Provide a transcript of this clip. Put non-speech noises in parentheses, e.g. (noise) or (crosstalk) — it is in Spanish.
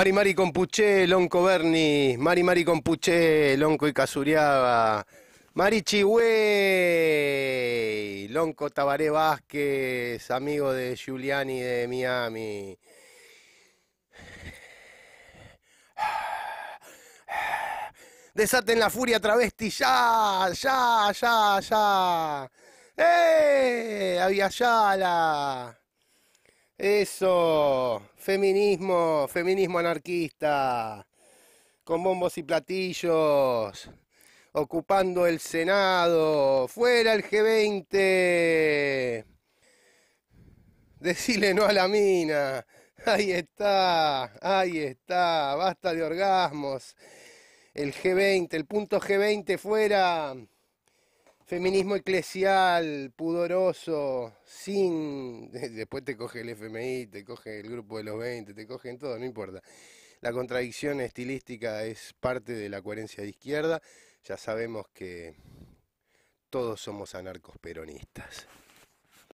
Mari Mari Compuché, Lonco Berni, Mari Mari Compuché, Lonco y Casuriaba, Mari Chihue, Lonco Tabaré Vázquez, amigo de Giuliani de Miami. Desaten la furia travesti, ya, ya, ya, ya. ¡Eh! la... Eso, feminismo, feminismo anarquista, con bombos y platillos, ocupando el Senado, fuera el G20, decile no a la mina, ahí está, ahí está, basta de orgasmos, el G20, el punto G20 fuera feminismo eclesial, pudoroso, sin... (laughs) Después te coge el FMI, te coge el grupo de los 20, te cogen todo, no importa. La contradicción estilística es parte de la coherencia de izquierda. Ya sabemos que todos somos anarcos peronistas.